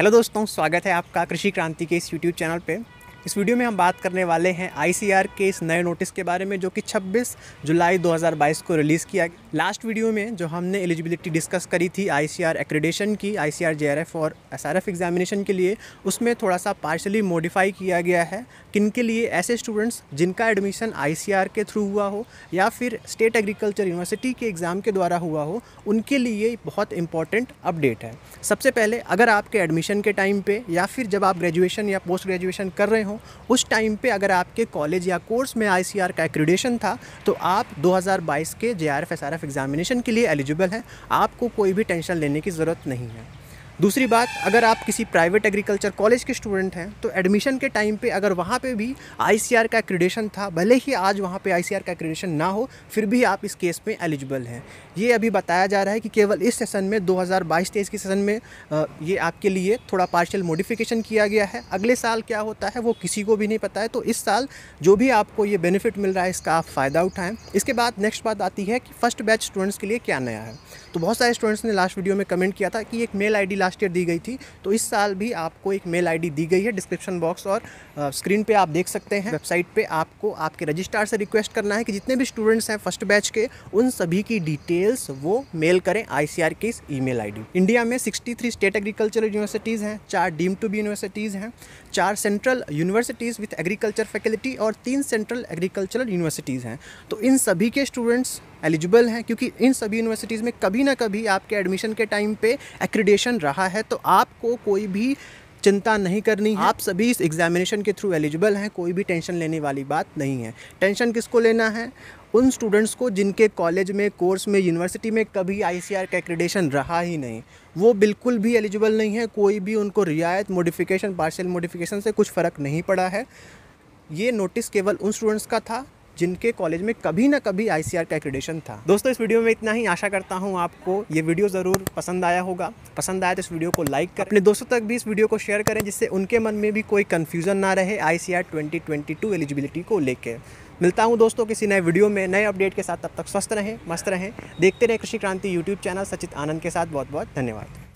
hello दोस्तों स्वागत है आपका कृषि क्रांति के इस यूट्यूब चैनल पे इस वीडियो में हम बात करने वाले हैं आईसीआर के इस नए नोटिस के बारे में जो कि 26 जुलाई 2022 को रिलीज़ किया लास्ट वीडियो में जो हमने एलिजिबिलिटी डिस्कस करी थी आईसीआर एक्रेडेशन की आईसीआर जेआरएफ और एसआरएफ एग्जामिनेशन के लिए उसमें थोड़ा सा पार्शली मॉडिफाई किया गया है किन के लिए ऐसे स्टूडेंट्स जिनका एडमिशन आई के थ्रू हुआ हो या फिर स्टेट एग्रीकल्चर यूनिवर्सिटी के एग्ज़ाम के द्वारा हुआ हो उनके लिए बहुत इंपॉर्टेंट अपडेट है सबसे पहले अगर आपके एडमिशन के टाइम पर या फिर जब आप ग्रेजुएशन या पोस्ट ग्रेजुएशन कर रहे हो हो उस टाइम पे अगर आपके कॉलेज या कोर्स में आई का एक्रीडेशन था तो आप 2022 के जे आर एफ एग्ज़ामिनेशन के लिए एलिजिबल हैं आपको कोई भी टेंशन लेने की ज़रूरत नहीं है दूसरी बात अगर आप किसी प्राइवेट एग्रीकल्चर कॉलेज के स्टूडेंट हैं तो एडमिशन के टाइम पे अगर वहाँ पे भी आई का एक्रीडेशन था भले ही आज वहाँ पे आई का एक्रीडेशन ना हो फिर भी आप इस केस में एलिजिबल हैं ये अभी बताया जा रहा है कि केवल इस सेशन में 2022 तेईस के सेशन में ये आपके लिए थोड़ा पार्शियल मोडिफिकेशन किया गया है अगले साल क्या होता है वो किसी को भी नहीं पता है तो इस साल जो भी आपको ये बेनिफिट मिल रहा है इसका आप फ़ायदा उठाएँ इसके बाद नेक्स्ट बात आती है कि फ़र्स्ट बैच स्टूडेंट्स के लिए क्या नया है तो बहुत सारे स्टूडेंट्स ने लास्ट वीडियो में कमेंट किया था कि एक मेल आई लास्ट ईयर दी गई थी तो इस साल भी आपको एक मेल आईडी दी गई है डिस्क्रिप्शन बॉक्स और स्क्रीन पे आप देख सकते हैं वेबसाइट पे आपको आपके रजिस्ट्रार से रिक्वेस्ट करना है कि जितने भी स्टूडेंट्स हैं फर्स्ट बैच के उन सभी की डिटेल्स वो मेल करें आई के इस ई मेल इंडिया में सिक्सटी स्टेट एग्रीकल्चर यूनिवर्सिटीज़ हैं चार डीम टू बी यूनिवर्सिटीज़ हैं चार central universities with agriculture faculty और तीन सेंट्रल एग्रीकल्चरल यूनिवर्सिटीज़ हैं तो इन सभी के स्टूडेंट्स एलिजिबल हैं क्योंकि इन सभी यूनिवर्सिटीज़ में कभी ना कभी आपके एडमिशन के टाइम पे एक्रीडेशन रहा है तो आपको कोई भी चिंता नहीं करनी है आप सभी इस एग्जामिनेशन के थ्रू एलिजिबल हैं कोई भी टेंशन लेने वाली बात नहीं है टेंशन किसको लेना है उन स्टूडेंट्स को जिनके कॉलेज में कोर्स में यूनिवर्सिटी में कभी आई सी आर का एक्रीडेशन रहा ही नहीं वो बिल्कुल भी एलिजिबल नहीं है कोई भी उनको रियायत मोडिफिकेशन पार्शल मोडिफिकेशन से कुछ फ़र्क नहीं पड़ा है ये नोटिस केवल उन स्टूडेंट्स का था जिनके कॉलेज में कभी ना कभी आई का एक्रेडेशन था दोस्तों इस वीडियो में इतना ही आशा करता हूँ आपको ये वीडियो ज़रूर पसंद आया होगा पसंद आया तो इस वीडियो को लाइक कर अपने दोस्तों तक भी इस वीडियो को शेयर करें जिससे उनके मन में भी कोई कन्फ्यूज़न ना रहे आई सी एलिजिबिलिटी को लेकर मिलता हूँ दोस्तों किसी नए वीडियो में नए अपडेट के साथ तब तक स्वस्थ रहें मस्त रहें देखते रहें कृषि क्रांति यूट्यूब चैनल सचित आनंद के साथ बहुत बहुत धन्यवाद